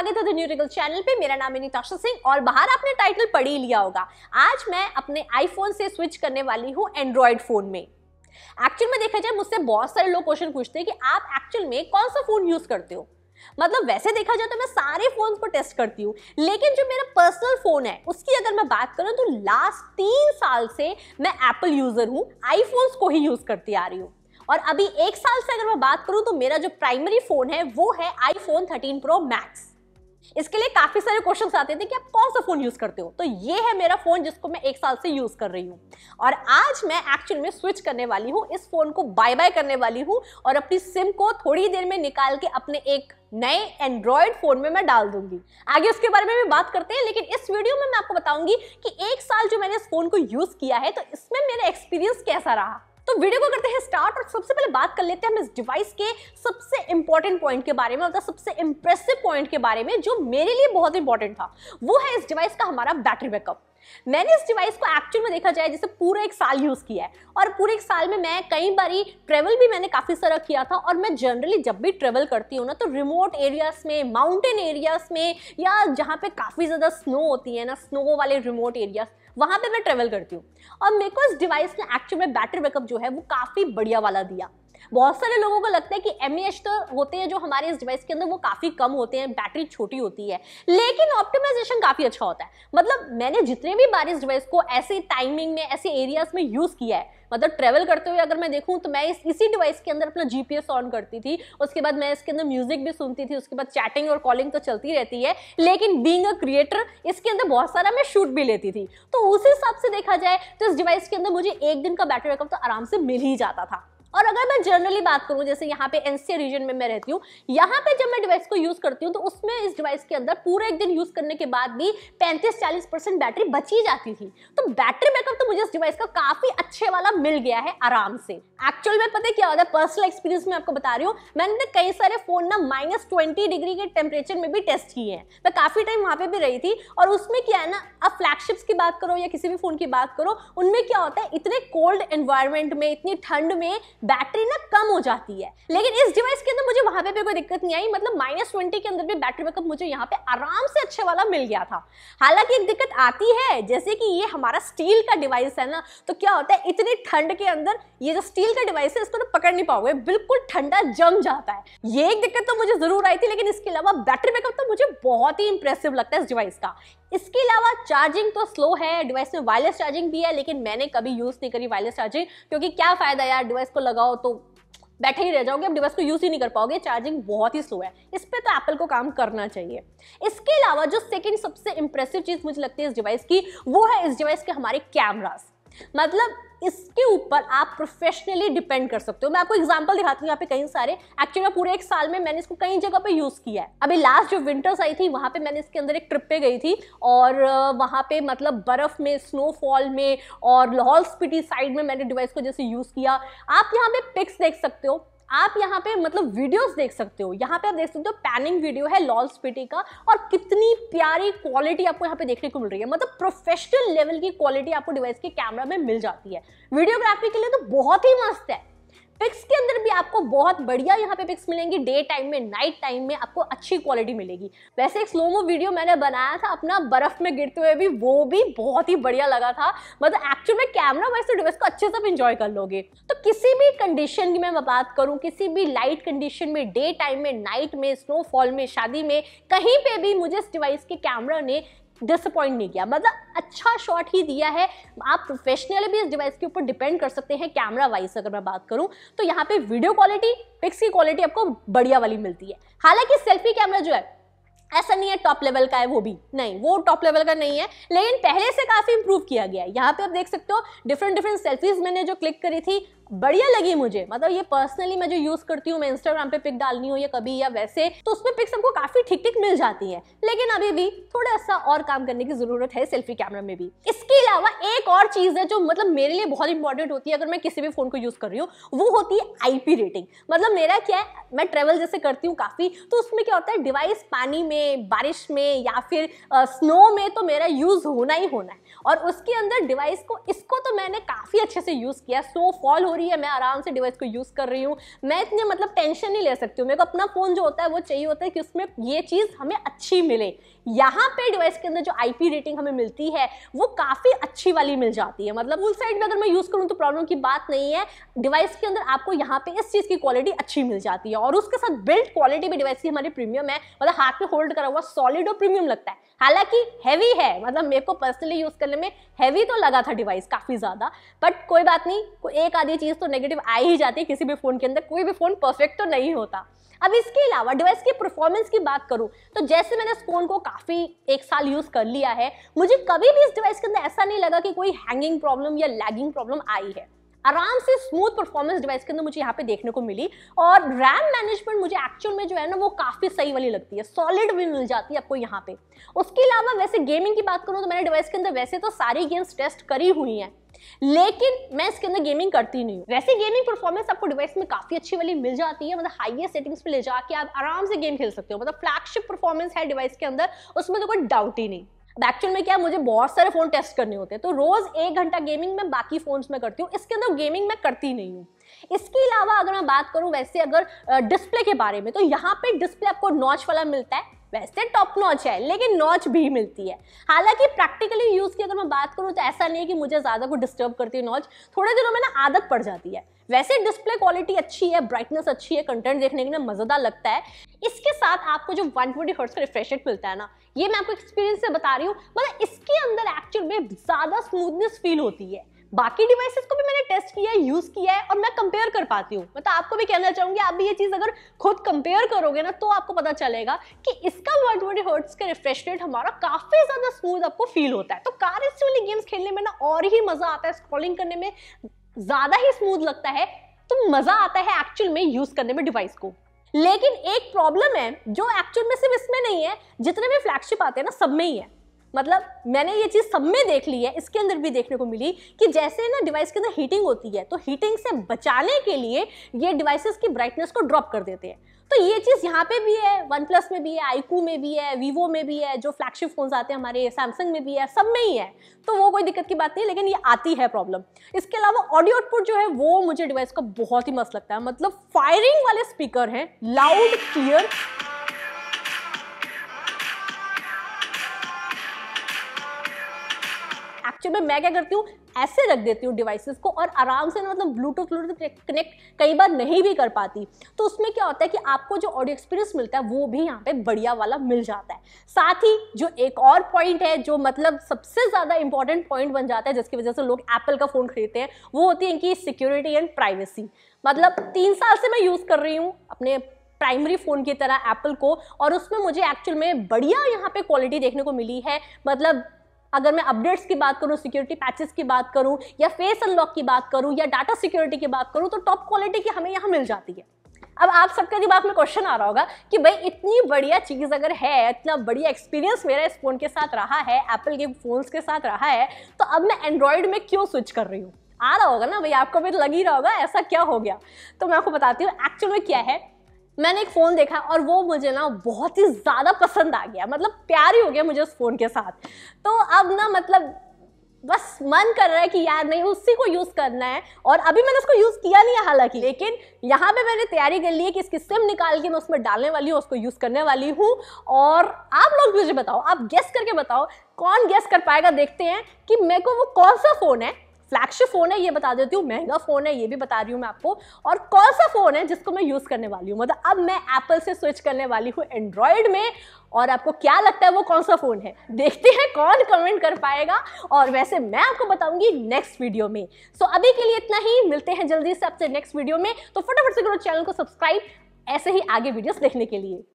स्वागत है the न्यूरिकल channel पे मेरा नाम है नीताशा सिंह और बाहर आपने टाइटल पढ़ ही लिया होगा आज मैं अपने आईफोन से स्विच करने वाली हूँ एंड्रॉयड फोन में एक्चुअल में देखा जाए मुझसे बहुत सारे लोग क्वेश्चन पूछते हैं कि आप एक्चुअल में कौन सा फोन यूज करते हो मतलब वैसे देखा जाए तो मैं सारे फोन को टेस्ट करती हूँ लेकिन जो मेरा पर्सनल फोन है उसकी अगर मैं बात करूँ तो लास्ट तीन साल से मैं एप्पल यूजर हूँ आईफोन्स को ही यूज करती आ रही हूँ और अभी एक साल से अगर मैं बात करूं तो मेरा जो प्राइमरी फोन है वो है आईफोन 13 प्रो मैक्स इसके लिए काफी सारे क्वेश्चंस आते थे कि आप कौन सा फोन यूज करते हो तो ये है मेरा फोन जिसको मैं एक साल से यूज कर रही हूँ और आज मैं एक्चुअल में स्विच करने वाली हूँ इस फोन को बाय बाय करने वाली हूँ और अपनी सिम को थोड़ी देर में निकाल के अपने एक नए एंड्रॉयड फोन में मैं डाल दूंगी आगे उसके बारे में भी बात करते हैं लेकिन इस वीडियो में मैं आपको बताऊंगी कि एक साल जो मैंने इस फोन को यूज किया है तो इसमें मेरा एक्सपीरियंस कैसा रहा तो वीडियो को करते हैं स्टार्ट और सबसे पहले बात कर लेते हैं हम इस डिवाइस के सबसे इंपॉर्टेंट पॉइंट के बारे में और मतलब सबसे इंप्रेसिव पॉइंट के बारे में जो मेरे लिए बहुत इंपॉर्टेंट था वो है इस डिवाइस का हमारा बैटरी बैकअप मैंने इस डिवाइस को एक्चुअल में देखा जाए जैसे पूरा एक साल यूज़ किया है और पूरे एक साल में मैं कई बार ट्रेवल भी मैंने काफ़ी सारा किया था और मैं जनरली जब भी ट्रेवल करती हूँ ना तो रिमोट एरियाज़ में माउंटेन एरियाज़ में या जहाँ पे काफ़ी ज़्यादा स्नो होती है ना स्नो वाले रिमोट एरियाज़ वहां पे मैं ट्रेवल करती हूँ और मेरे को इस डिवाइस ने एक्चुअल में बैटरी बैकअप जो है वो काफ़ी बढ़िया वाला दिया बहुत सारे लोगों को लगता है कि एम e तो होते हैं जो हमारे इस डिवाइस के अंदर वो काफ़ी कम होते हैं बैटरी छोटी होती है लेकिन ऑप्टिमाइजेशन काफ़ी अच्छा होता है मतलब मैंने जितने भी बार इस डिवाइस को ऐसे टाइमिंग में ऐसे एरियाज में यूज़ किया है मतलब ट्रेवल करते हुए अगर मैं देखूं तो मैं इस इसी डिवाइस के अंदर अपना जीपीएस ऑन करती थी उसके बाद मैं इसके अंदर म्यूजिक भी सुनती थी उसके बाद चैटिंग और कॉलिंग तो चलती रहती है लेकिन बीइंग अ क्रिएटर इसके अंदर बहुत सारा मैं शूट भी लेती थी तो उस हिसाब से देखा जाए तो इस डिवाइस के अंदर मुझे एक दिन का बैटरी बैकअप तो आराम से मिल ही जाता था और अगर मैं जनरली बात करूं जैसे यहाँ पे एनसीए रीजन में मैं रहती हूँ यहाँ पे जब मैं डिवाइस को यूज करती हूँ तो उसमें इस डिवाइस के अंदर पूरा एक दिन यूज करने के बाद भी 35-40 परसेंट बैटरी बची जाती थी तो बैटरी बैकअप तो मुझे इस डिवाइस का काफी अच्छे वाला मिल गया है आराम से एक्चुअल में पता क्या होता है पर्सनल एक्सपीरियंस में आपको बता रही हूँ मैंने कई सारे फोन ना माइनस डिग्री के टेम्परेचर में भी टेस्ट किए हैं मैं काफी टाइम वहां पर भी रही थी और उसमें क्या है ना आप फ्लैगशिप्स की बात करो या किसी भी फोन की बात करो उनमें क्या होता है इतने कोल्ड एनवायरमेंट में इतनी ठंड में बैटरी ना कम हो जाती है लेकिन इस डिवाइस के अंदर मुझे वहां पे भी कोई दिक्कत नहीं आई मतलब माइनस ट्वेंटी के अंदर भी बैटरी बैकअप मुझे यहाँ पे आराम से अच्छे वाला मिल गया था हालांकि एक दिक्कत आती है जैसे कि ये हमारा स्टील का डिवाइस है ना तो क्या होता है इतनी ठंड के अंदर ये जो स्टील का डिवाइस है इसको ना पकड़ नहीं पाओगे बिल्कुल ठंडा जम जाता है ये एक दिक्कत तो मुझे जरूर आई थी लेकिन इसके अलावा बैटरी बैकअप तो मुझे बहुत ही इंप्रेसिव लगता है इस डिवाइस का इसके अलावा चार्जिंग तो स्लो है डिवाइस में वायरलेस चार्जिंग भी है लेकिन मैंने कभी यूज़ नहीं करी वायरलेस चार्जिंग क्योंकि क्या फ़ायदा यार डिवाइस को लगाओ तो बैठे ही रह जाओगे अब डिवाइस को यूज़ ही नहीं कर पाओगे चार्जिंग बहुत ही स्लो है इस पर तो एप्पल को काम करना चाहिए इसके अलावा जो सेकेंड सबसे इंप्रेसिव चीज़ मुझे लगती है इस डिवाइस की वो है इस डिवाइस के हमारे कैमराज़ मतलब इसके ऊपर आप प्रोफेशनली डिपेंड कर सकते हो मैं आपको एग्जांपल दिखाती हूँ यहाँ पे कई सारे एक्चुअली मैं पूरे एक साल में मैंने इसको कई जगह पे यूज किया है अभी लास्ट जो विंटर्स आई थी वहाँ पे मैंने इसके अंदर एक ट्रिप पे गई थी और वहाँ पे मतलब बर्फ में स्नोफॉल में और लाहौल स्पीटी साइड में मैंने डिवाइस को जैसे यूज किया आप यहाँ पे पिक्स देख सकते हो आप यहाँ पे मतलब वीडियोस देख सकते हो यहाँ पे आप देख सकते हो पैनिंग वीडियो है लॉल स्पिटी का और कितनी प्यारी क्वालिटी आपको यहाँ पे देखने को मिल रही है मतलब प्रोफेशनल लेवल की क्वालिटी आपको डिवाइस के कैमरा में मिल जाती है वीडियोग्राफी के लिए तो बहुत ही मस्त है पिक्स के अंदर भी आपको बहुत बढ़िया यहाँ पे पिक्स मिलेंगी डे टाइम में नाइट टाइम में आपको अच्छी क्वालिटी मिलेगी वैसे एक स्लोमो वीडियो मैंने बनाया था अपना बर्फ में गिरते हुए भी वो भी बहुत ही बढ़िया लगा था मतलब एक्चुअल में कैमरा वाइज तो डिवाइस को अच्छे से आप इंजॉय कर लोगे तो किसी भी कंडीशन की मैं बात करूँ किसी भी लाइट कंडीशन में डे टाइम में नाइट में स्नोफॉल में शादी में कहीं पर भी मुझे इस डिवाइस के कैमरा ने डिसअपॉइंट नहीं किया मतलब अच्छा शॉट ही दिया है आप प्रोफेशनली भी इस डिवाइस के ऊपर डिपेंड कर सकते हैं कैमरा वाइज अगर मैं बात करूं तो यहाँ पे वीडियो क्वालिटी पिक्स की क्वालिटी आपको बढ़िया वाली मिलती है हालांकि सेल्फी कैमरा जो है ऐसा नहीं है टॉप लेवल का है वो भी नहीं वो टॉप लेवल का नहीं है लेकिन पहले से काफ़ी इंप्रूव किया गया है यहाँ पे आप देख सकते हो डिफरेंट डिफरेंट सेल्फीज मैंने जो क्लिक करी थी बढ़िया लगी मुझे मतलब ये पर्सनली मैं जो यूज करती हूँ मैं इंस्टाग्राम पे पिक डालनी हो या कभी या वैसे तो उसमें पिक्स हमको काफी ठीक ठीक मिल जाती है लेकिन अभी भी थोड़ा सा और काम करने की जरूरत है सेल्फी कैमरा में भी इसके अलावा एक और चीज है जो मतलब मेरे लिए बहुत इंपॉर्टेंट होती है अगर मैं किसी भी फोन को यूज कर रही हूँ वो होती है आईपी रेटिंग मतलब मेरा क्या है मैं ट्रेवल जैसे करती हूँ काफी तो उसमें क्या होता है डिवाइस पानी में में बारिश में या फिर स्नो में तो मेरा यूज़ होना ही होना है और उसके अंदर डिवाइस को इसको तो मैंने काफ़ी अच्छे से यूज़ किया स्नो फॉल हो रही है मैं आराम से डिवाइस को यूज़ कर रही हूँ मैं इतने मतलब टेंशन नहीं ले सकती हूँ मेरे को अपना फ़ोन जो होता है वो चाहिए होता है कि उसमें ये चीज़ हमें अच्छी मिले यहाँ पे डिवाइस के अंदर जो आईपी रेटिंग हमें मिलती है वो काफ़ी अच्छी वाली मिल जाती है मतलब उस साइड में अगर मैं यूज़ करूँ तो प्रॉब्लम की बात नहीं है डिवाइस के अंदर आपको यहाँ पे इस चीज़ की क्वालिटी अच्छी मिल जाती है और उसके साथ बिल्ड क्वालिटी भी डिवाइस की हमारी प्रीमियम है मतलब हाथ में होल्ड गोल्ड करा हुआ सॉलिड और प्रीमियम लगता है हालांकि हैवी है मतलब मेरे को पर्सनली यूज करने में हैवी तो लगा था डिवाइस काफी ज्यादा बट कोई बात नहीं कोई एक आधी चीज तो नेगेटिव आ ही जाती है किसी भी फोन के अंदर कोई भी फोन परफेक्ट तो नहीं होता अब इसके अलावा डिवाइस की परफॉर्मेंस की बात करूं तो जैसे मैंने इस फोन को काफ़ी एक साल यूज़ कर लिया है मुझे कभी भी इस डिवाइस के अंदर ऐसा नहीं लगा कि कोई हैंगिंग प्रॉब्लम या लैगिंग प्रॉब्लम आई है आराम से स्मूथ परफॉर्मेंस डिवाइस के अंदर मुझे यहाँ पे देखने को मिली और रैम मैनेजमेंट मुझे एक्चुअल में जो है ना वो काफ़ी सही वाली लगती है सॉलिड भी मिल जाती है आपको यहाँ पे उसके अलावा वैसे गेमिंग की बात करूँ तो मैंने डिवाइस के अंदर वैसे तो सारी गेम्स टेस्ट करी हुई हैं लेकिन मैं इसके अंदर गेमिंग करती नहीं हूँ वैसे गेमिंग परफॉर्मेंस आपको डिवाइस में काफी अच्छी वाली मिल जाती है मतलब हाईएस्ट सेटिंग्स पे ले जाके आप आराम से गेम खेल सकते हो मतलब फ्लैगशिप परफॉर्मेंस है डिवाइस के अंदर उसमें तो कोई डाउट ही नहीं एक्चुअल में क्या मुझे बहुत सारे फोन टेस्ट करने होते हैं तो रोज एक घंटा गेमिंग में बाकी फोन्स में करती हूँ इसके अंदर गेमिंग में करती नहीं हूँ इसके अलावा अगर मैं बात करूं वैसे अगर डिस्प्ले के बारे में तो यहाँ पे डिस्प्ले आपको नॉच वाला मिलता है वैसे टॉप नॉच है लेकिन नॉच भी मिलती है हालांकि प्रैक्टिकली यूज़ की अगर मैं बात करूँ तो ऐसा नहीं है कि मुझे ज़्यादा कुछ डिस्टर्ब करती है नॉच थोड़े दिनों में ना आदत पड़ जाती है वैसे डिस्प्ले क्वालिटी अच्छी है ब्राइटनेस अच्छी है कंटेंट देखने के लिए मज़ेदार लगता है इसके साथ आपको जो वन ट्वेंटी हर्ट्स का रिफ्रेश मिलता है ना ये मैं आपको एक्सपीरियंस से बता रही हूँ मतलब इसके अंदर एक्चुअल में ज़्यादा स्मूथनेस फील होती है बाकी डिवाइसेस को भी मैंने टेस्ट किया है यूज़ किया है और मैं कंपेयर कर पाती हूँ मतलब आपको भी कहना चाहूंगी आप भी ये चीज अगर खुद कंपेयर करोगे ना तो आपको पता चलेगा कि इसका वन ट्वेंटी हर्ट्स का रिफ्रेश रेट हमारा काफी ज्यादा स्मूथ आपको फील होता है तो कार वाली गेम्स खेलने में ना और ही मजा आता है स्क्रॉलिंग करने में ज्यादा ही स्मूथ लगता है तो मजा आता है एक्चुअल में यूज करने में डिवाइस को लेकिन एक प्रॉब्लम है जो एक्चुअल में सिर्फ इसमें नहीं है जितने भी फ्लैगशिप आते हैं ना सब में ही है मतलब मैंने ये चीज़ सब में देख ली है इसके अंदर भी देखने को मिली कि जैसे ना डिवाइस के अंदर हीटिंग होती है तो हीटिंग से बचाने के लिए ये डिवाइसेस की ब्राइटनेस को ड्रॉप कर देते हैं तो ये चीज़ यहाँ पे भी है वन प्लस में भी है आईकू में भी है वीवो में भी है जो फ्लैगशिप फोन्स आते हैं हमारे सैमसंग में भी है सब में ही है तो वो कोई दिक्कत की बात नहीं लेकिन ये आती है प्रॉब्लम इसके अलावा ऑडियो आउटपुट जो है वो मुझे डिवाइस का बहुत ही मस्त लगता है मतलब फायरिंग वाले स्पीकर हैं लाउड क्लियर एक्चुअल में मैं क्या करती हूँ ऐसे रख देती हूँ डिवाइसेस को और आराम से ना मतलब ब्लूटूथ ब्लूटूथ कनेक्ट कई बार नहीं भी कर पाती तो उसमें क्या होता है कि आपको जो ऑडियो एक्सपीरियंस मिलता है वो भी यहाँ पे बढ़िया वाला मिल जाता है साथ ही जो एक और पॉइंट है जो मतलब सबसे ज़्यादा इंपॉर्टेंट पॉइंट बन जाता है जिसकी वजह से लोग एप्पल का फ़ोन खरीदते हैं वो होती है इनकी सिक्योरिटी एंड प्राइवेसी मतलब तीन साल से मैं यूज़ कर रही हूँ अपने प्राइमरी फ़ोन की तरह एप्पल को और उसमें मुझे एक्चुअल में बढ़िया यहाँ पे क्वालिटी देखने को मिली है मतलब अगर मैं अपडेट्स की बात करूँ सिक्योरिटी पैचेस की बात करूँ या फेस अनलॉक की बात करूँ या डाटा सिक्योरिटी की बात करूँ तो टॉप क्वालिटी की हमें यहाँ मिल जाती है अब आप सबके दिमाग में क्वेश्चन आ रहा होगा कि भाई इतनी बढ़िया चीज़ अगर है इतना बढ़िया एक्सपीरियंस मेरा इस फ़ोन के साथ रहा है एप्पल के फ़ोन्स के साथ रहा है तो अब मैं एंड्रॉयड में क्यों स्विच कर रही हूँ आ रहा होगा ना भाई आपको भी तो लग ही रहा होगा ऐसा क्या हो गया तो मैं आपको बताती हूँ एक्चुअल में क्या है मैंने एक फ़ोन देखा और वो मुझे ना बहुत ही ज़्यादा पसंद आ गया मतलब प्यार ही हो गया मुझे उस फ़ोन के साथ तो अब ना मतलब बस मन कर रहा है कि यार नहीं उसी को यूज़ करना है और अभी मैंने उसको यूज़ किया नहीं है हालांकि लेकिन यहाँ पे मैंने तैयारी कर ली है कि इसकी सिम निकाल के मैं उसमें डालने वाली हूँ उसको यूज़ करने वाली हूँ और आप लोग मुझे बताओ आप गेस करके बताओ कौन गेस कर पाएगा देखते हैं कि मेरे को वो कौन सा फ़ोन है फ्लैगशिप फ़ोन है ये बता देती हूँ महंगा फ़ोन है ये भी बता रही हूँ मैं आपको और कौन सा फ़ोन है जिसको मैं यूज़ करने वाली हूँ मतलब अब मैं एप्पल से स्विच करने वाली हूँ एंड्रॉयड में और आपको क्या लगता है वो कौन सा फ़ोन है देखते हैं कौन कमेंट कर पाएगा और वैसे मैं आपको बताऊंगी नेक्स्ट वीडियो में सो so, अभी के लिए इतना ही मिलते हैं जल्दी से आपसे नेक्स्ट वीडियो में तो फटाफट से करो चैनल को सब्सक्राइब ऐसे ही आगे वीडियोस देखने के लिए